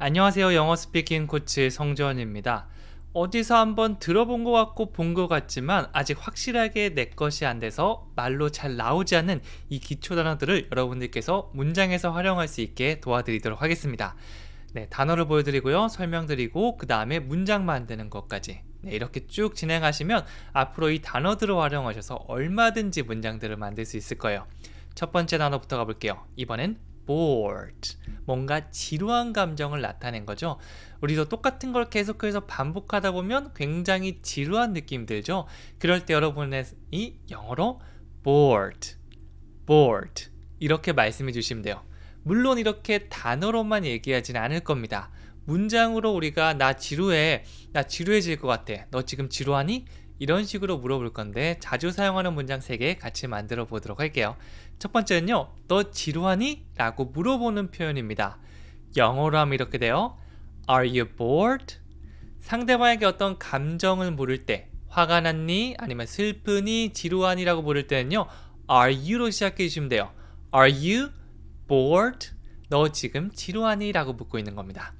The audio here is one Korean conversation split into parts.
안녕하세요. 영어 스피킹 코치 성재원입니다. 어디서 한번 들어본 것 같고 본 것 같지만 아직 확실하게 내 것이 안 돼서 말로 잘 나오지 않는 이 기초 단어들을 여러분들께서 문장에서 활용할 수 있게 도와드리도록 하겠습니다. 네, 단어를 보여드리고요. 설명드리고 그 다음에 문장 만드는 것까지 네, 이렇게 쭉 진행하시면 앞으로 이 단어들을 활용하셔서 얼마든지 문장들을 만들 수 있을 거예요. 첫 번째 단어부터 가볼게요. 이번엔 bored 뭔가 지루한 감정을 나타낸 거죠 우리도 똑같은 걸 계속해서 반복하다 보면 굉장히 지루한 느낌 들죠 그럴 때 여러분이 영어로 bored bored 이렇게 말씀해 주시면 돼요 물론 이렇게 단어로만 얘기하진 않을 겁니다 문장으로 우리가 나 지루해 나 지루해질 것 같아 너 지금 지루하니? 이런 식으로 물어볼 건데 자주 사용하는 문장 3개 같이 만들어 보도록 할게요. 첫 번째는요. 너 지루하니? 라고 물어보는 표현입니다. 영어로 하면 이렇게 돼요. Are you bored? 상대방에게 어떤 감정을 물을 때 화가 났니? 아니면 슬프니? 지루하니? 라고 물을 때는요. Are you로 시작해 주시면 돼요. Are you bored? 너 지금 지루하니? 라고 묻고 있는 겁니다.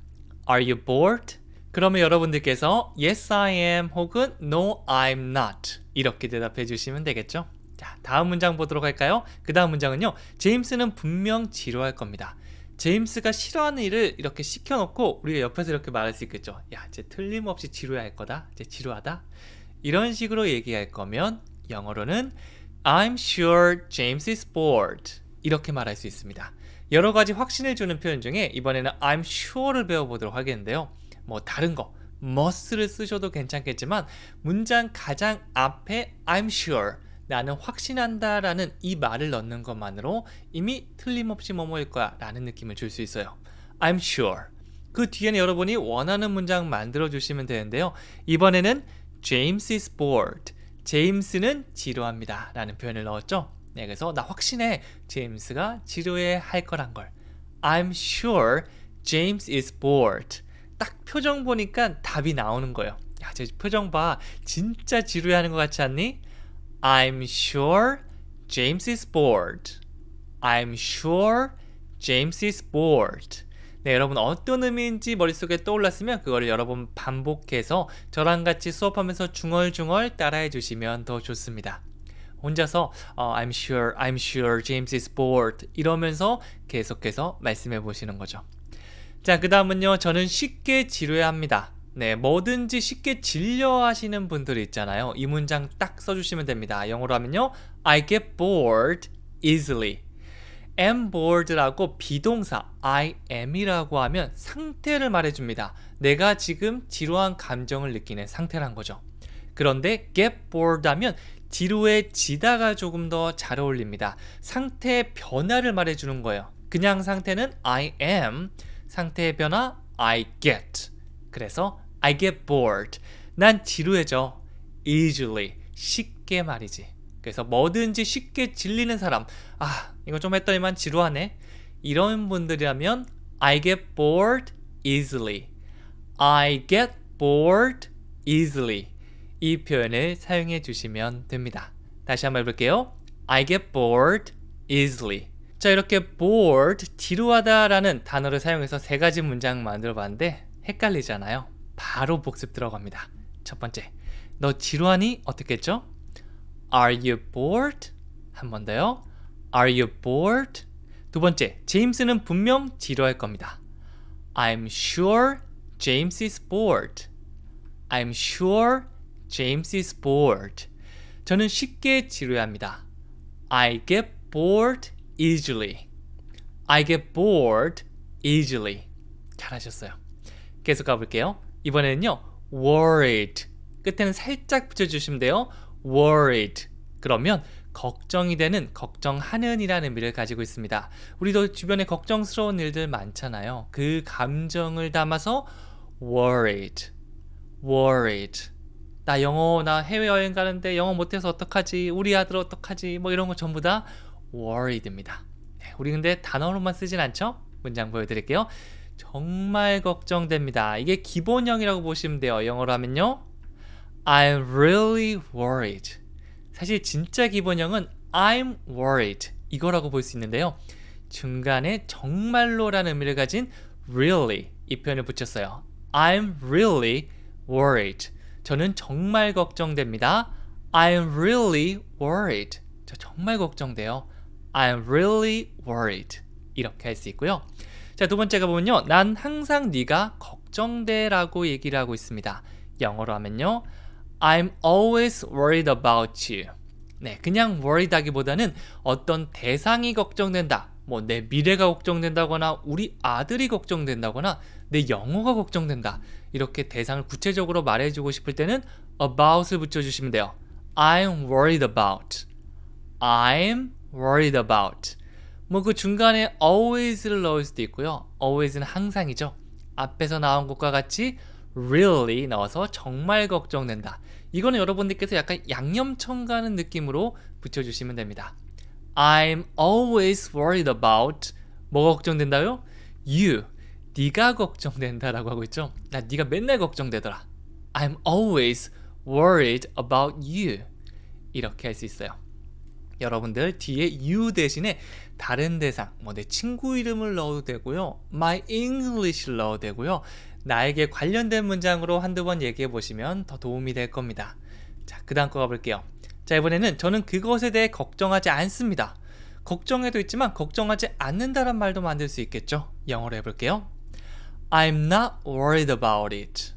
Are you bored? 그러면 여러분들께서 Yes, I am 혹은 No, I'm not 이렇게 대답해 주시면 되겠죠? 자, 다음 문장 보도록 할까요? 그 다음 문장은요. 제임스는 분명 지루할 겁니다. 제임스가 싫어하는 일을 이렇게 시켜놓고 우리가 옆에서 이렇게 말할 수 있겠죠. 야, 이제 틀림없이 지루할 거다. 이제 지루하다. 이런 식으로 얘기할 거면 영어로는 I'm sure James is bored. 이렇게 말할 수 있습니다. 여러 가지 확신을 주는 표현 중에 이번에는 I'm sure를 배워보도록 하겠는데요. 뭐 다른 거 must를 쓰셔도 괜찮겠지만 문장 가장 앞에 I'm sure 나는 확신한다 라는 이 말을 넣는 것만으로 이미 틀림없이 뭐뭐일 거야 라는 느낌을 줄 수 있어요 I'm sure 그 뒤에는 여러분이 원하는 문장 만들어 주시면 되는데요 이번에는 James is bored 제임스는 지루합니다 라는 표현을 넣었죠 네, 그래서 나 확신해 제임스가 지루해 할 거란 걸 I'm sure James is bored 딱 표정 보니까 답이 나오는 거예요. 야, 제 표정 봐. 진짜 지루해하는 것 같지 않니? I'm sure James is bored. I'm sure James is bored. 네, 여러분 어떤 의미인지 머릿속에 떠올랐으면 그거를 여러분 반복해서 저랑 같이 수업하면서 중얼중얼 따라해 주시면 더 좋습니다. 혼자서 어, I'm sure, I'm sure James is bored 이러면서 계속해서 말씀해 보시는 거죠. 자, 그 다음은요. 저는 쉽게 지루해합니다. 네, 뭐든지 쉽게 질려 하시는 분들이 있잖아요. 이 문장 딱 써주시면 됩니다. 영어로 하면요. I get bored easily. am bored라고 비동사 I am이라고 하면 상태를 말해줍니다. 내가 지금 지루한 감정을 느끼는 상태란 거죠. 그런데 get bored 하면 지루해지다가 조금 더 잘 어울립니다. 상태의 변화를 말해주는 거예요. 그냥 상태는 I am. 상태의 변화 I get. 그래서 I get bored. 난 지루해져. easily. 쉽게 말이지. 그래서 뭐든지 쉽게 질리는 사람. 아, 이거 좀 했더니만 지루하네. 이런 분들이라면 I get bored easily. I get bored easily. 이 표현을 사용해 주시면 됩니다. 다시 한번 해볼게요. I get bored easily. 자 이렇게 bored, 지루하다라는 단어를 사용해서 세 가지 문장 만들어 봤는데 헷갈리잖아요 바로 복습 들어갑니다 첫 번째 너 지루하니? 어떻게 했죠? Are you bored? 한 번 더요 Are you bored? 두 번째, 제임스는 분명 지루할 겁니다 I'm sure James is bored I'm sure James is bored 저는 쉽게 지루해합니다 I get bored easily. I get bored easily. 잘하셨어요. 계속 가볼게요. 이번에는요. worried. 끝에는 살짝 붙여주시면 돼요. worried. 그러면 걱정이 되는 걱정하는이라는 의미를 가지고 있습니다. 우리도 주변에 걱정스러운 일들 많잖아요. 그 감정을 담아서 worried, worried. 나 영어, 나 해외여행 가는데 영어 못해서 어떡하지? 우리 아들 어떡하지? 뭐 이런 거 전부 다 worried입니다. 네, 우리 근데 단어로만 쓰진 않죠? 문장 보여드릴게요. 정말 걱정됩니다. 이게 기본형이라고 보시면 돼요. 영어로 하면요. I'm really worried. 사실 진짜 기본형은 I'm worried 이거라고 볼 수 있는데요. 중간에 정말로라는 의미를 가진 really 이 표현을 붙였어요. I'm really worried. 저는 정말 걱정됩니다. I'm really worried. 저 정말 걱정돼요. I'm really worried. 이렇게 할 수 있고요. 자, 두 번째가 보면요. 난 항상 네가 걱정돼라고 얘기를 하고 있습니다. 영어로 하면요. I'm always worried about you. 네, 그냥 worried하기보다는 어떤 대상이 걱정된다. 뭐 내 미래가 걱정된다거나 우리 아들이 걱정된다거나 내 영어가 걱정된다. 이렇게 대상을 구체적으로 말해주고 싶을 때는 about을 붙여주시면 돼요. I'm worried about. I'm worried about 뭐 그 중간에 always를 넣을 수도 있고요 always는 항상이죠 앞에서 나온 것과 같이 really 넣어서 정말 걱정된다 이거는 여러분들께서 약간 양념첨 가는 느낌으로 붙여주시면 됩니다 I'm always worried about 뭐가 걱정된다요? You 네가 걱정된다 라고 하고 있죠 나 네가 맨날 걱정되더라 I'm always worried about you 이렇게 할 수 있어요 여러분들 뒤에 you 대신에 다른 대상, 뭐 내 친구 이름을 넣어도 되고요. my English를 넣어도 되고요. 나에게 관련된 문장으로 한두 번 얘기해 보시면 더 도움이 될 겁니다. 자, 그 다음 거 가볼게요. 자, 이번에는 저는 그것에 대해 걱정하지 않습니다. 걱정해도 있지만 걱정하지 않는다란 말도 만들 수 있겠죠? 영어로 해볼게요. I'm not worried about it.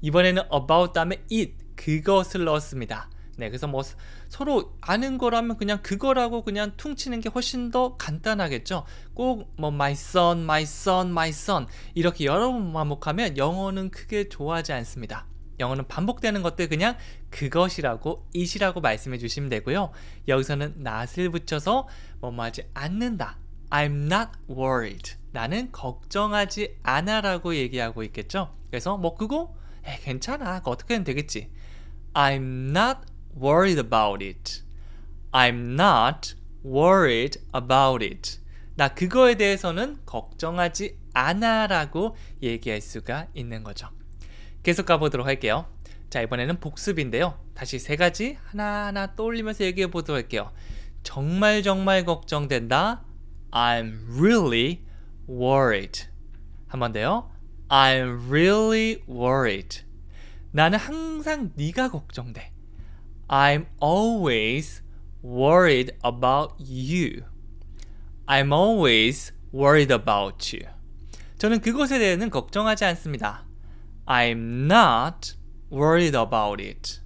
이번에는 about 다음에 it, 그것을 넣었습니다. 네, 그래서 뭐 서로 아는 거라면 그냥 그거라고 그냥 퉁치는 게 훨씬 더 간단하겠죠. 꼭 뭐 my son, my son, my son 이렇게 여러 번 반복하면 영어는 크게 좋아하지 않습니다. 영어는 반복되는 것들 그냥 그것이라고 it이라고 말씀해 주시면 되고요. 여기서는 not을 붙여서 뭐뭐 하지 않는다. I'm not worried. 나는 걱정하지 않아 라고 얘기하고 있겠죠. 그래서 뭐 그거 에 괜찮아. 어떻게든 되겠지. I'm not worried about it. I'm not worried about it. 나 그거에 대해서는 걱정하지 않아 라고 얘기할 수가 있는 거죠. 계속 가보도록 할게요. 자, 이번에는 복습인데요. 다시 세 가지 하나하나 떠올리면서 얘기해 보도록 할게요. 정말 정말 걱정된다. I'm really worried. 한번 더요. I'm really worried. 나는 항상 네가 걱정돼. I'm always worried about you. I'm always worried about you. 저는 그것에 대해서는 걱정하지 않습니다. I'm not worried about it.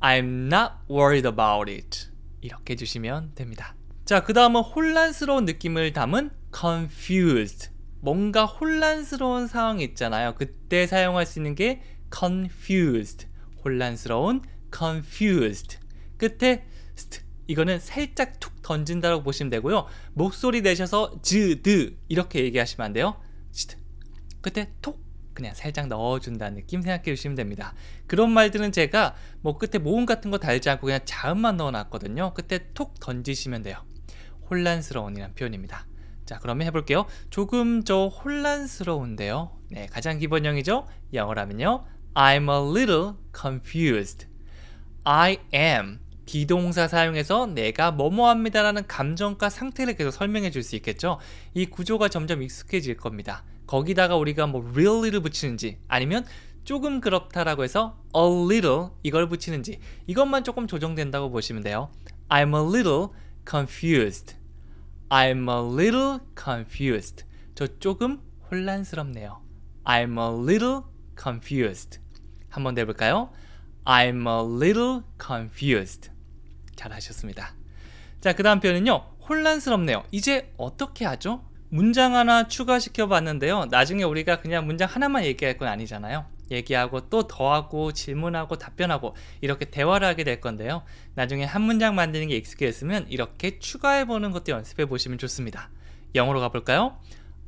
I'm not worried about it. 이렇게 해주시면 됩니다. 자, 그 다음은 혼란스러운 느낌을 담은 confused. 뭔가 혼란스러운 상황이 있잖아요. 그때 사용할 수 있는 게 confused. 혼란스러운 confused. 끝에 st 이거는 살짝 툭 던진다라고 보시면 되고요. 목소리 내셔서 즈드 이렇게 얘기하시면 안 돼요. 즈드. 끝에 톡 그냥 살짝 넣어준다는 느낌 생각해 주시면 됩니다. 그런 말들은 제가 뭐 끝에 모음 같은 거 달지 않고 그냥 자음만 넣어놨거든요. 끝에 톡 던지시면 돼요. 혼란스러운이란 표현입니다. 자 그러면 해볼게요. 조금 저 혼란스러운데요. 네 가장 기본형이죠. 영어라면요. I'm a little confused. I am 비동사 사용해서 내가 뭐뭐합니다 라는 감정과 상태를 계속 설명해 줄 수 있겠죠 이 구조가 점점 익숙해질 겁니다 거기다가 우리가 뭐 really를 붙이는지 아니면 조금 그렇다라고 해서 a little 이걸 붙이는지 이것만 조금 조정된다고 보시면 돼요 I'm a little confused I'm a little confused 저 조금 혼란스럽네요 I'm a little confused 한번 더 해볼까요? I'm a little confused. 잘하셨습니다. 자, 그 다음 표현은요. 혼란스럽네요. 이제 어떻게 하죠? 문장 하나 추가시켜 봤는데요. 나중에 우리가 그냥 문장 하나만 얘기할 건 아니잖아요. 얘기하고 또 더하고 질문하고 답변하고 이렇게 대화를 하게 될 건데요. 나중에 한 문장 만드는 게 익숙해졌으면 이렇게 추가해 보는 것도 연습해 보시면 좋습니다. 영어로 가볼까요?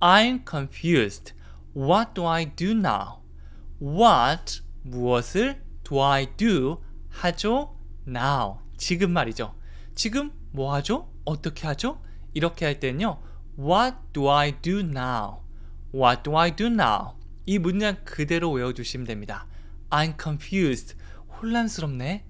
I'm confused. What do I do now? What 무엇을 do I do 하죠? now 지금 말이죠. 지금 뭐 하죠? 어떻게 하죠? 이렇게 할 때는요. What do I do now? What do I do now? 이 문장 그대로 외워주시면 됩니다. I'm confused. 혼란스럽네.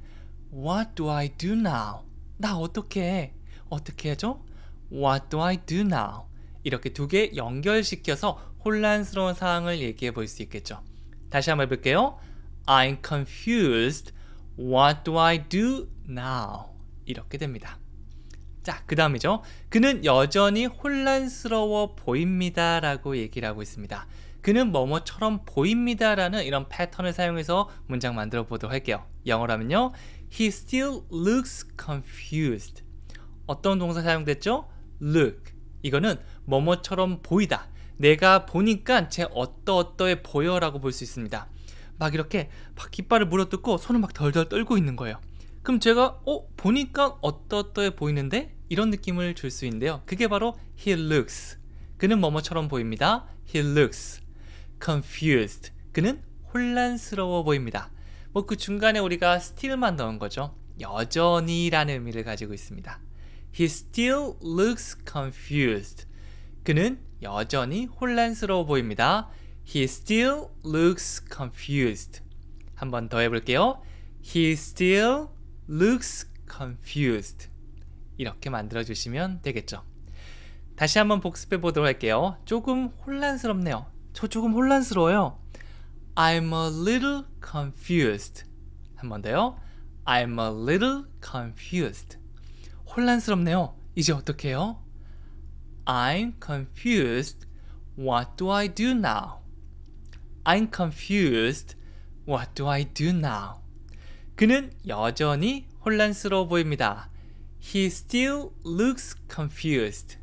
What do I do now? 나 어떻게 해? 어떻게 하죠? What do I do now? 이렇게 두 개 연결시켜서 혼란스러운 상황을 얘기해 볼 수 있겠죠. 다시 한번 해볼게요. I'm confused. What do I do now? 이렇게 됩니다. 자, 그 다음이죠. 그는 여전히 혼란스러워 보입니다. 라고 얘기를 하고 있습니다. 그는 뭐뭐처럼 보입니다. 라는 이런 패턴을 사용해서 문장 만들어 보도록 할게요. 영어라면요 He still looks confused. 어떤 동사 사용됐죠? look. 이거는 뭐뭐처럼 보이다. 내가 보니까 제 어떠어떠해 보여라고 볼 수 있습니다. 막 이렇게 막 깃발을 물어뜯고 손을 막 덜덜 떨고 있는 거예요. 그럼 제가 어 보니까 어떠어떠해 보이는데 이런 느낌을 줄 수 있는데요. 그게 바로 he looks. 그는 뭐뭐처럼 보입니다. he looks confused. 그는 혼란스러워 보입니다. 뭐 그 중간에 우리가 still만 넣은 거죠. 여전히라는 의미를 가지고 있습니다. He still looks confused. 그는 여전히 혼란스러워 보입니다. He still looks confused. 한 번 더 해볼게요. He still looks confused. 이렇게 만들어주시면 되겠죠. 다시 한번 복습해 보도록 할게요. 조금 혼란스럽네요. 저 조금 혼란스러워요. I'm a little confused. 한 번 더요. I'm a little confused. 혼란스럽네요. 이제 어떻게 해요? I'm confused. What do I do now? I'm confused. What do I do now? 그는 여전히 혼란스러워 보입니다. He still looks confused.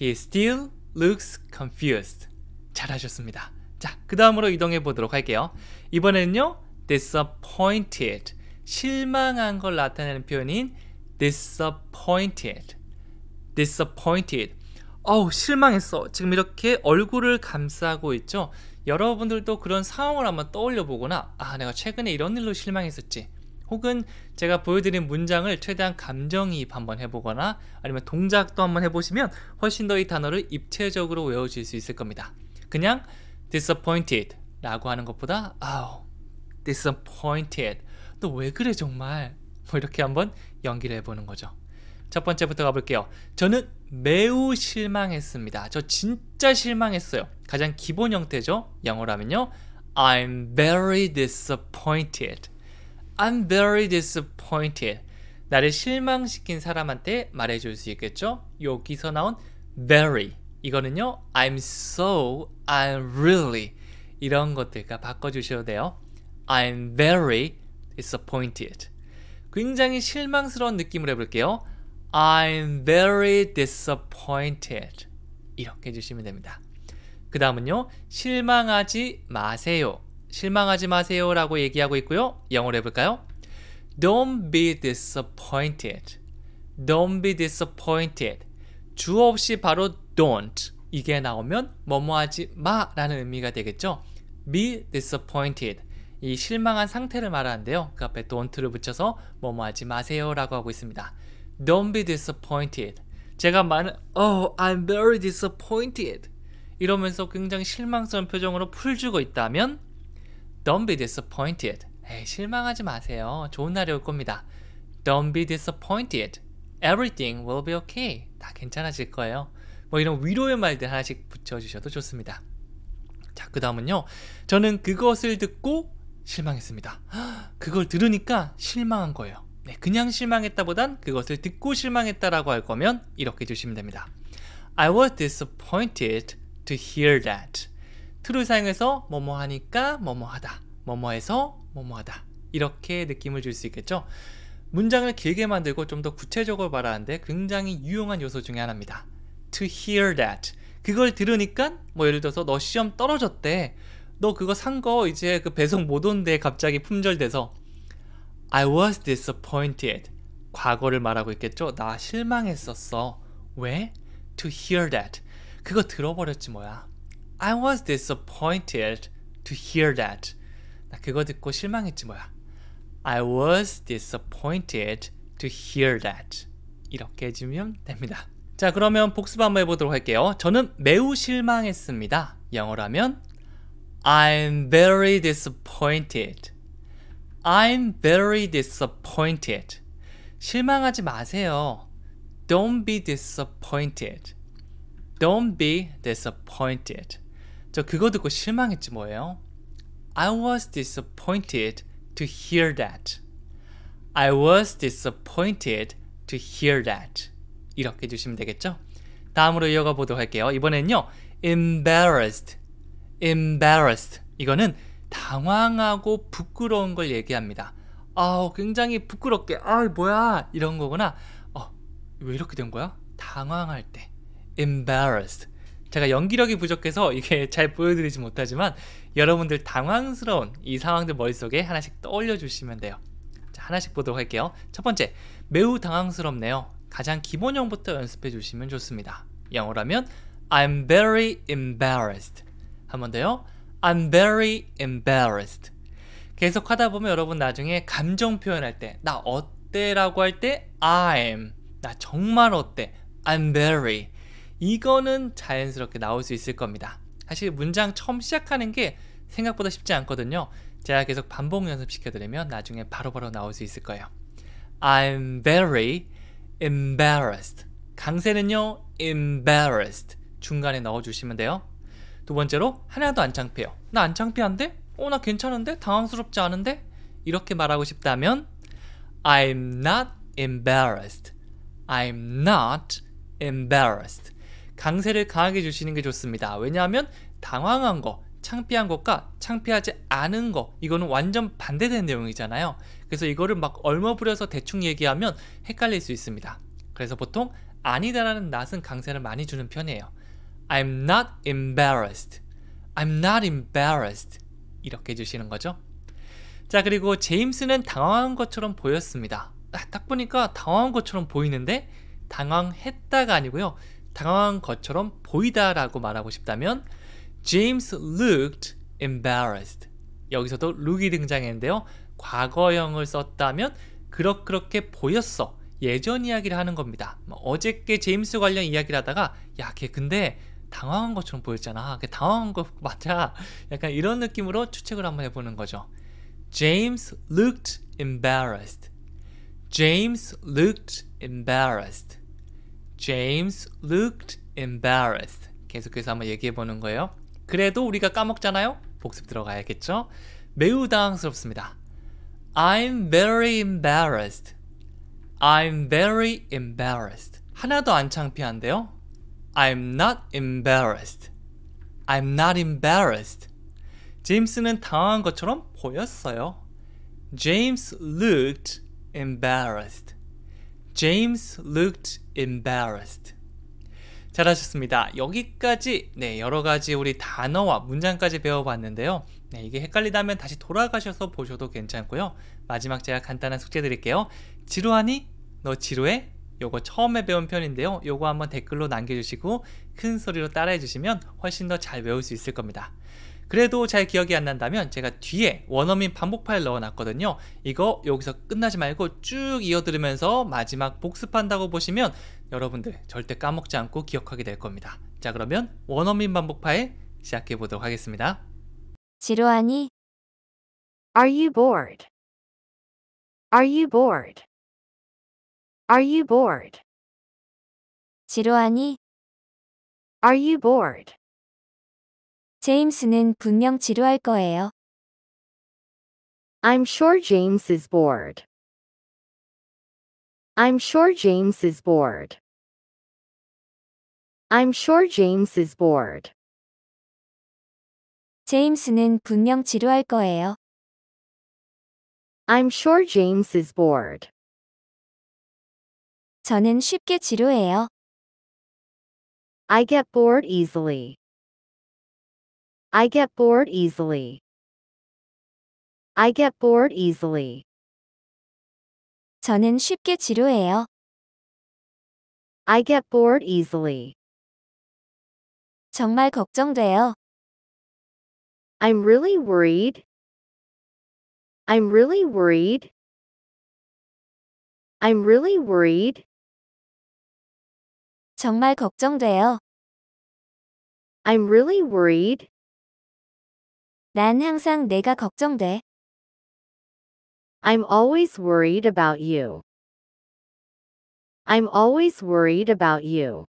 He still looks confused. 잘하셨습니다. 자, 그 다음으로 이동해 보도록 할게요. 이번에는요, disappointed. 실망한 걸 나타내는 표현인 disappointed. disappointed. 어우, 실망했어. 지금 이렇게 얼굴을 감싸고 있죠? 여러분들도 그런 상황을 한번 떠올려 보거나 아 내가 최근에 이런 일로 실망했었지 혹은 제가 보여드린 문장을 최대한 감정이입 한번 해보거나 아니면 동작도 한번 해보시면 훨씬 더 이 단어를 입체적으로 외워질 수 있을 겁니다 그냥 disappointed 라고 하는 것보다 아우 disappointed 너 왜 그래 정말 뭐 이렇게 한번 연기를 해보는 거죠 첫 번째부터 가볼게요. 저는 매우 실망했습니다. 저 진짜 실망했어요. 가장 기본 형태죠. 영어라면요. I'm very disappointed. I'm very disappointed. 나를 실망시킨 사람한테 말해줄 수 있겠죠? 여기서 나온 very 이거는요 I'm so, I'm really 이런 것들과 바꿔주셔도 돼요 I'm very disappointed 굉장히 실망스러운 느낌으로 해볼게요 I'm very disappointed. 이렇게 해주시면 됩니다. 그 다음은요. 실망하지 마세요. 실망하지 마세요 라고 얘기하고 있고요. 영어로 해볼까요? Don't be disappointed. Don't be disappointed. 주어 없이 바로 don't 이게 나오면 뭐뭐 하지 마 라는 의미가 되겠죠. be disappointed. 이 실망한 상태를 말하는데요. 그 앞에 don't를 붙여서 뭐뭐 하지 마세요 라고 하고 있습니다. Don't be disappointed. 제가 많은 Oh, I'm very disappointed. 이러면서 굉장히 실망스러운 표정으로 풀주고 있다면 Don't be disappointed. 에이, 실망하지 마세요. 좋은 날이 올 겁니다. Don't be disappointed. Everything will be okay. 다 괜찮아질 거예요. 뭐 이런 위로의 말들 하나씩 붙여주셔도 좋습니다. 자, 그 다음은요. 저는 그것을 듣고 실망했습니다. 그걸 들으니까 실망한 거예요. 네, 그냥 실망했다보단 그것을 듣고 실망했다라고 할 거면 이렇게 주시면 됩니다. I was disappointed to hear that. 트루 사용해서 뭐뭐 하니까 뭐뭐 하다, 뭐뭐 해서 뭐뭐 하다 이렇게 느낌을 줄 수 있겠죠. 문장을 길게 만들고 좀 더 구체적으로 말하는데 굉장히 유용한 요소 중에 하나입니다. To hear that. 그걸 들으니까 뭐 예를 들어서 너 시험 떨어졌대. 너 그거 산 거 이제 그 배송 못 온대 갑자기 품절돼서 I was disappointed. 과거를 말하고 있겠죠? 나 실망했었어. 왜? To hear that. 그거 들어버렸지 뭐야. I was disappointed to hear that. 나 그거 듣고 실망했지 뭐야. I was disappointed to hear that. 이렇게 해주면 됩니다. 자, 그러면 복습 한번 해보도록 할게요. 저는 매우 실망했습니다. 영어라면 I'm very disappointed. I'm very disappointed. 실망하지 마세요. Don't be disappointed. Don't be disappointed. 저 그거 듣고 실망했지 뭐예요? I was disappointed to hear that. I was disappointed to hear that. 이렇게 주시면 되겠죠? 다음으로 이어가 보도록 할게요. 이번엔요. embarrassed. embarrassed. 이거는 당황하고 부끄러운 걸 얘기합니다. 아우 굉장히 부끄럽게 아 뭐야 이런 거구나. 어왜 이렇게 된 거야? 당황할 때 embarrassed. 제가 연기력이 부족해서 이게 잘 보여드리지 못하지만 여러분들 당황스러운 이 상황들 머릿속에 하나씩 떠올려 주시면 돼요. 자, 하나씩 보도록 할게요. 첫 번째, 매우 당황스럽네요. 가장 기본형부터 연습해 주시면 좋습니다. 영어라면 I'm very embarrassed. 한 번 더요. I'm very embarrassed. 계속 하다 보면 여러분 나중에 감정 표현할 때 나 어때라고 할 때 I'm 나 정말 어때 I'm very 이거는 자연스럽게 나올 수 있을 겁니다. 사실 문장 처음 시작하는 게 생각보다 쉽지 않거든요. 제가 계속 반복 연습시켜드리면 나중에 바로바로 바로 나올 수 있을 거예요. I'm very embarrassed. 강세는요, embarrassed. 중간에 넣어주시면 돼요. 두 번째로 하나도 안 창피해요. 나 안 창피한데? 어, 나 괜찮은데? 당황스럽지 않은데? 이렇게 말하고 싶다면 I'm not embarrassed. I'm not embarrassed. 강세를 강하게 주시는 게 좋습니다. 왜냐하면 당황한 거, 창피한 것과 창피하지 않은 거 이거는 완전 반대되는 내용이잖아요. 그래서 이거를 막 얼머부려서 대충 얘기하면 헷갈릴 수 있습니다. 그래서 보통 아니다라는 낫은 강세를 많이 주는 편이에요. I'm not embarrassed. I'm not embarrassed. 이렇게 해주시는 거죠. 자, 그리고 제임스는 당황한 것처럼 보였습니다. 아, 딱 보니까 당황한 것처럼 보이는데 당황했다가 아니고요. 당황한 것처럼 보이다라고 말하고 싶다면 James looked embarrassed. 여기서도 look이 등장했는데요. 과거형을 썼다면 그렇게 보였어. 예전 이야기를 하는 겁니다. 뭐 어저께 제임스 관련 이야기를 하다가 야, 걔 근데 당황한 것처럼 보였잖아. 그 당황한 거 맞아. 약간 이런 느낌으로 추측을 한번 해보는 거죠. James looked embarrassed. James looked embarrassed. James looked embarrassed. 계속해서 한번 얘기해 보는 거예요. 그래도 우리가 까먹잖아요. 복습 들어가야겠죠? 매우 당황스럽습니다. I'm very embarrassed. I'm very embarrassed. 하나도 안 창피한데요? I'm not embarrassed. I'm not embarrassed. 제임스는 당황한 것처럼 보였어요. James looked embarrassed. James looked embarrassed. 잘하셨습니다. 여기까지 네 여러 가지 우리 단어와 문장까지 배워봤는데요. 네, 이게 헷갈리다면 다시 돌아가셔서 보셔도 괜찮고요. 마지막 제가 간단한 숙제 드릴게요. 지루하니? 너 지루해? 요거 처음에 배운 편인데요 요거 한번 댓글로 남겨주시고 큰 소리로 따라해 주시면 훨씬 더 잘 외울 수 있을 겁니다 그래도 잘 기억이 안 난다면 제가 뒤에 원어민 반복 파일 넣어놨거든요 이거 여기서 끝나지 말고 쭉 이어 들으면서 마지막 복습한다고 보시면 여러분들 절대 까먹지 않고 기억하게 될 겁니다 자 그러면 원어민 반복 파일 시작해 보도록 하겠습니다 지루하니? Are you bored? Are you bored? Are you bored? 지루하니? Are you bored? 제임스는 분명 지루할 거예요. I'm sure James is bored. I'm sure James is bored. I'm sure James is bored. 제임스는 분명 지루할 거예요. I'm sure James is bored. 저는 쉽게 지루해요. I get bored easily. I get bored easily. I get bored easily. 저는 쉽게 지루해요. I get bored easily. 정말 걱정돼요. I'm really worried. I'm really worried. I'm really worried. 정말 걱정돼요. I'm really worried. 난 항상 내가 걱정돼. I'm always worried about you. I'm always worried about you.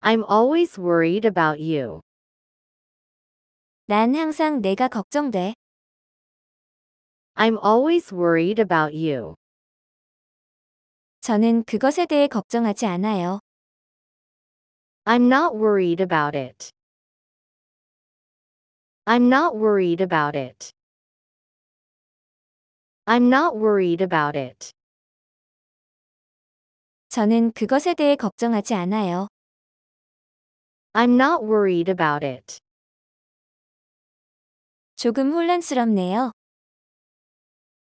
I'm always worried about you. 난 항상 내가 걱정돼. I'm always worried about you. 저는 그것에 대해 걱정하지 않아요. I'm not worried about it. I'm not worried about it. I'm not worried about it. 저는 그것에 대해 걱정하지 않아요. I'm not worried about it. 조금 혼란스럽네요.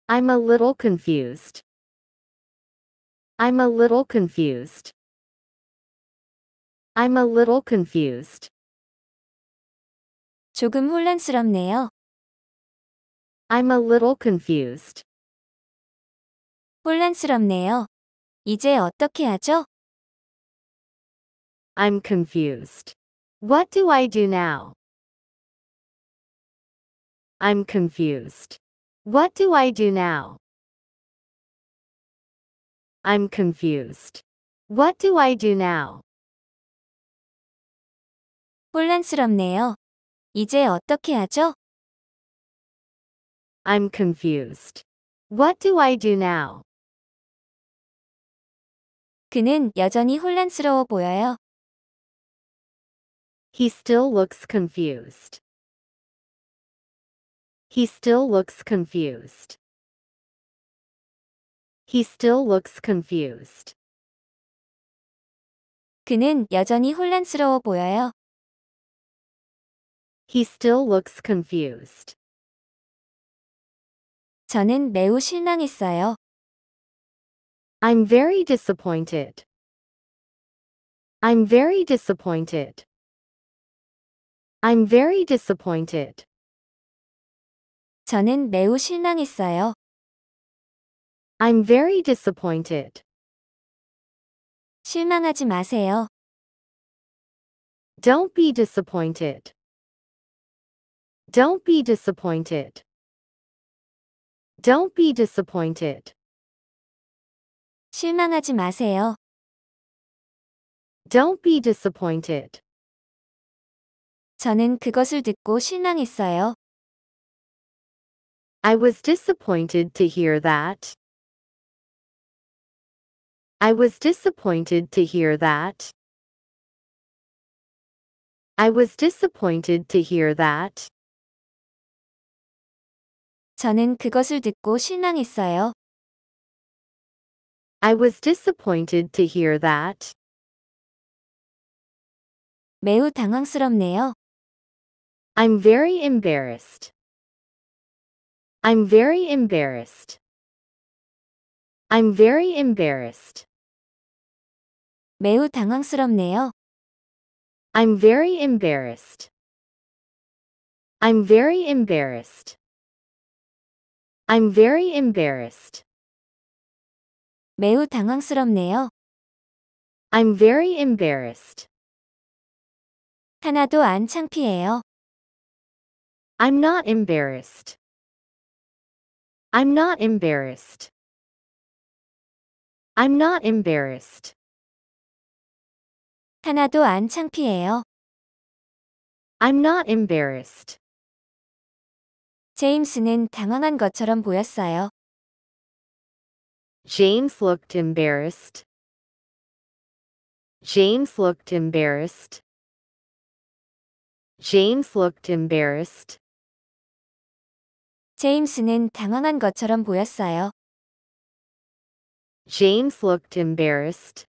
I'm a little confused. I'm a little confused. I'm a little confused. 조금 혼란스럽네요. I'm a little confused. 혼란스럽네요. 이제 어떻게 하죠? I'm confused. What do I do now? I'm confused. What do I do now? I'm confused. What do I do now? 혼란스럽네요. 이제 어떻게 하죠? I'm confused. What do I do now? 그는 여전히 혼란스러워 보여요. He still looks confused. He still looks confused. He still looks confused. 그는 여전히 혼란스러워 보여요. He still looks confused. 저는 매우 실망했어요. I'm very disappointed. I'm very disappointed. I'm very disappointed. 저는 매우 실망했어요. I'm very disappointed. 실망하지 마세요. Don't be disappointed. Don't be disappointed. Don't be disappointed. 실망하지 마세요. Don't be disappointed. 저는 그것을 듣고 실망했어요. I was disappointed to hear that. I was disappointed to hear that. I was disappointed to hear that. 저는 그것을 듣고 실망했어요. I was disappointed to hear that. 매우 당황스럽네요. I'm very embarrassed. I'm very embarrassed. I'm very embarrassed. 매우 당황스럽네요. I'm very embarrassed. I'm very embarrassed. I'm very embarrassed. 매우 당황스럽네요. I'm very embarrassed. 하나도 안 창피해요. I'm not embarrassed. I'm not embarrassed. I'm not embarrassed. 하나도 안 창피해요. I'm not embarrassed. 제임스는 당황한 것처럼 보였어요. James looked embarrassed. James looked embarrassed. James looked embarrassed. 제임스는 당황한 것처럼 보였어요. James looked embarrassed.